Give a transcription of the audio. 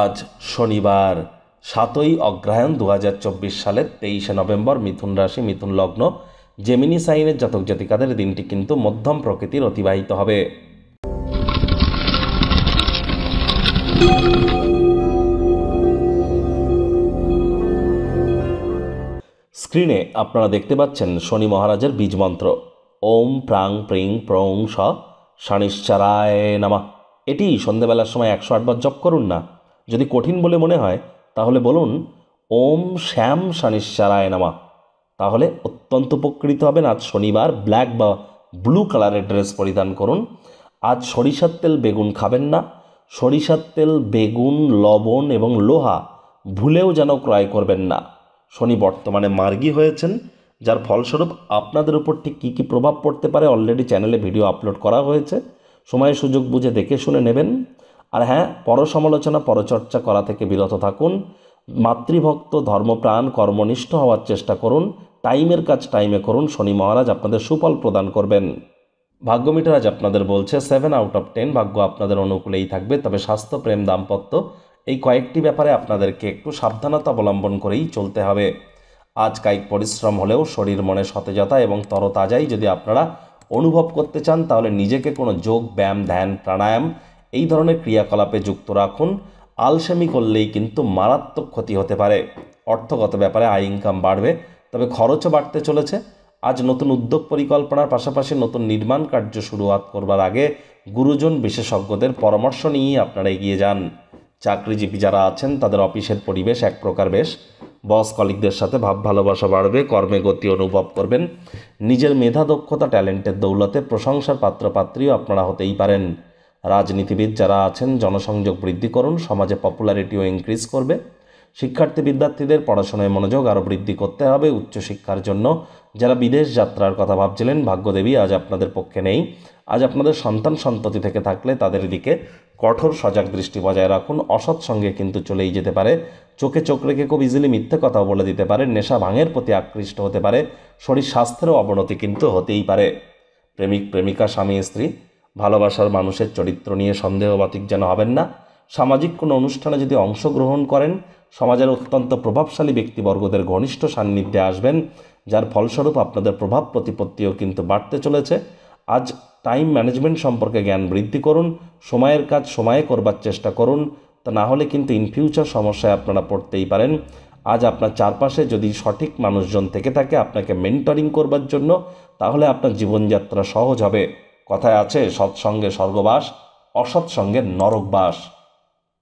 আজ শনিবার সাতই অগ্রহায়ণ দু সালের তেইশে নভেম্বর মিথুন রাশি মিথুন লগ্ন জেমিনি সাইনের জাতক জাতিকাদের দিনটি কিন্তু মধ্যম প্রকৃতির অতিবাহিত হবে স্ক্রিনে আপনারা দেখতে পাচ্ছেন শনি মহারাজের বীজ মন্ত্র ওম প্রাং প্রিং প্রং সানিশ্চারায় নামা এটি সন্ধ্যেবেলার সময় একশো আটবার জপ করুন না যদি কঠিন বলে মনে হয় তাহলে বলুন ওম শ্যাম শনিশ্বারায় নামা তাহলে অত্যন্ত উপকৃত হবেন আজ শনিবার ব্ল্যাক বা ব্লু কালারের ড্রেস পরিধান করুন আজ সরিষার তেল বেগুন খাবেন না সরিষার তেল বেগুন লবণ এবং লোহা ভুলেও যেন ক্রয় করবেন না শনি বর্তমানে মার্গী হয়েছেন যার ফলস্বরূপ আপনাদের উপর ঠিক কী কী প্রভাব পড়তে পারে অলরেডি চ্যানেলে ভিডিও আপলোড করা হয়েছে সময় সুযোগ বুঝে দেখে শুনে নেবেন আর হ্যাঁ পর সমালোচনা পরচর্চা করা থেকে বিরত থাকুন মাতৃভক্ত ধর্মপ্রাণ কর্মনিষ্ঠ হওয়ার চেষ্টা করুন টাইমের কাজ টাইমে করুন শনি মহারাজ আপনাদের সুফল প্রদান করবেন ভাগ্যমিটার আজ আপনাদের বলছে সেভেন আউট অফ টেন ভাগ্য আপনাদের অনুকূলেই থাকবে তবে স্বাস্থ্য প্রেম দাম্পত্য এই কয়েকটি ব্যাপারে আপনাদেরকে একটু সাবধানতা অবলম্বন করেই চলতে হবে আজ কায়িক পরিশ্রম হলেও শরীর মনে সতেজতা এবং তরতাজাই যদি আপনারা অনুভব করতে চান তাহলে নিজেকে কোনো যোগ ব্যায়াম ধ্যান প্রাণায়াম এই ধরনের ক্রিয়াকলাপে যুক্ত রাখুন আলসামি করলেই কিন্তু মারাত্মক ক্ষতি হতে পারে অর্থগত ব্যাপারে আয় ইনকাম বাড়বে তবে খরচও বাড়তে চলেছে আজ নতুন উদ্যোগ পরিকল্পনার পাশাপাশি নতুন নির্মাণ কার্য শুরুয়াত করবার আগে গুরুজন বিশেষজ্ঞদের পরামর্শ নিয়ে আপনারা এগিয়ে যান চাকরিজীবী যারা আছেন তাদের অফিসের পরিবেশ এক প্রকার বেশ বস কলিকদের সাথে ভাব ভালোবাসা বাড়বে কর্মে গতি অনুভব করবেন নিজের মেধা দক্ষতা ট্যালেন্টের দৌলতে প্রশংসার পাত্রপাত্রীও আপনারা হতেই পারেন রাজনীতিবিদ যারা আছেন জনসংযোগ বৃদ্ধি করুন সমাজে পপুলারিটিও ইনক্রিজ করবে শিক্ষার্থী বিদ্যার্থীদের পড়াশোনায় মনোযোগ আরও বৃদ্ধি করতে হবে উচ্চশিক্ষার জন্য যারা বিদেশ যাত্রার কথা ভাবছিলেন ভাগ্যদেবী আজ আপনাদের পক্ষে নেই আজ আপনাদের সন্তান সন্ততি থেকে থাকলে তাদের দিকে কঠোর সজাগ দৃষ্টি বজায় রাখুন অসৎ সঙ্গে কিন্তু চলেই যেতে পারে চোখে চোখ রেখে খুব ইজিলি মিথ্যে কথাও বলে দিতে পারে নেশা ভাঙের প্রতি আকৃষ্ট হতে পারে শরীর স্বাস্থ্যেরও অবনতি কিন্তু হতেই পারে প্রেমিক প্রেমিকা স্বামী স্ত্রী ভালোবাসার মানুষের চরিত্র নিয়ে সন্দেহবাতিক যেন হবেন না সামাজিক কোনো অনুষ্ঠানে যদি অংশগ্রহণ করেন সমাজের অত্যন্ত প্রভাবশালী ব্যক্তিবর্গদের ঘনিষ্ঠ সান্নিধ্যে আসবেন যার ফলস্বরূপ আপনাদের প্রভাব প্রতিপত্তিও কিন্তু বাড়তে চলেছে আজ টাইম ম্যানেজমেন্ট সম্পর্কে জ্ঞান বৃদ্ধি করুন সময়ের কাজ সময়ে করবার চেষ্টা করুন তা না হলে কিন্তু ইন ফিউচার সমস্যায় আপনারা পড়তেই পারেন আজ আপনার চারপাশে যদি সঠিক মানুষজন থেকে থাকে আপনাকে মেন্টরিং করবার জন্য তাহলে আপনার জীবনযাত্রা সহজ হবে কথায় আছে সৎসঙ্গে স্বর্গবাস অসৎসঙ্গে নরকবাস